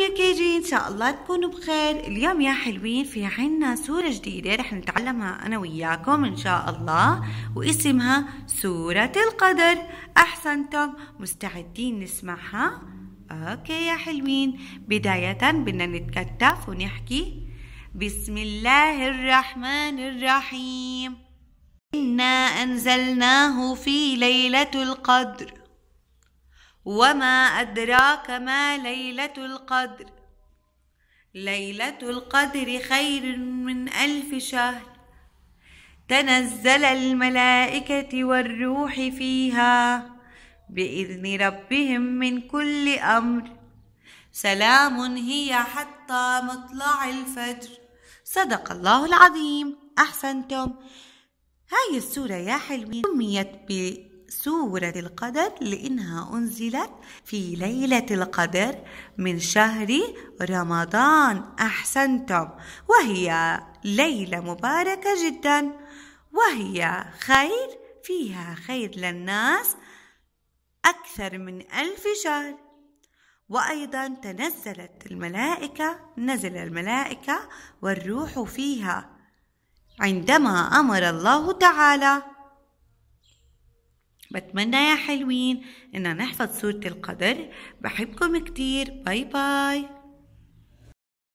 يا كيجي ان شاء الله تكونوا بخير اليوم يا حلوين في عنا سورة جديدة رح نتعلمها انا وياكم ان شاء الله واسمها سورة القدر احسنتم مستعدين نسمعها اوكي يا حلوين بداية بدنا نتكتف ونحكي بسم الله الرحمن الرحيم إنا أنزلناه في ليلة القدر وما أدراك ما ليلة القدر ليلة القدر خير من ألف شهر تنزل الملائكة والروح فيها بإذن ربهم من كل أمر سلام هي حتى مطلع الفجر صدق الله العظيم أحسنتم هاي السورة يا حلوين سميت ب سورة القدر لأنها أنزلت في ليلة القدر من شهر رمضان أحسنتم وهي ليلة مباركة جدا وهي خير فيها خير للناس أكثر من ألف شهر وأيضا تنزلت الملائكة نزل الملائكة والروح فيها عندما أمر الله تعالى بتمنى يا حلوين ان نحفظ سورة القدر بحبكم كتير باي باي